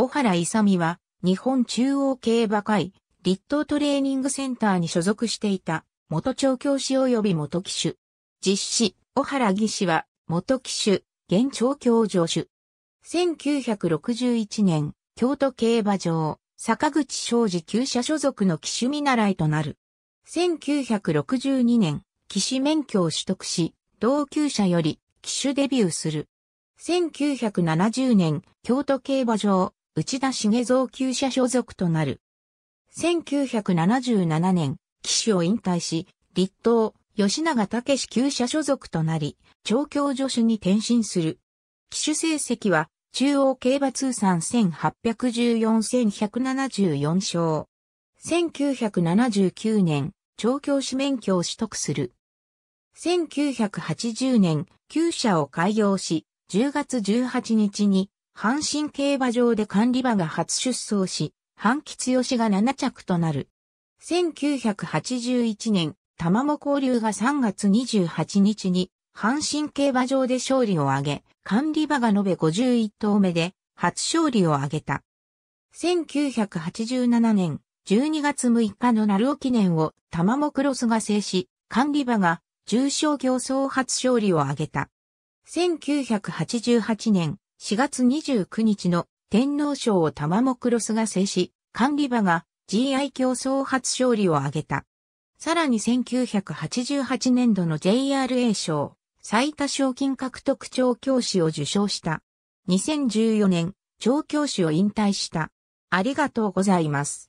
小原勇は、日本中央競馬会、立東トレーニングセンターに所属していた、元調教師及び元騎手。実施、小原義士は、元騎手、現調教助手。1961年、京都競馬場、坂口昌司旧社所属の騎手見習いとなる。1962年、騎手免許を取得し、同級者より騎手デビューする。1970年、京都競馬場、内田茂造旧社所属となる。1977年、騎手を引退し、立党、吉永武史旧社所属となり、調教助手に転身する。騎手成績は、中央競馬通算1814-1174勝。1979年、調教師免許を取得する。1980年、旧社を開業し、10月18日に阪神競馬場で管理馬が初出走し、半吉吉が7着となる。1981年、玉藻交流が3月28日に、阪神競馬場で勝利を挙げ、管理馬が延べ51頭目で、初勝利を挙げた。1987年、12月6日の鳴尾記念を玉藻クロスが制し、管理馬が重賞競争初勝利を挙げた。1988年、4月29日の天皇賞を玉もクロスが制し、管理場が GI 競争初勝利を挙げた。さらに1988年度の JRA 賞、最多賞金獲得調教師を受賞した。2014年、調教師を引退した。ありがとうございます。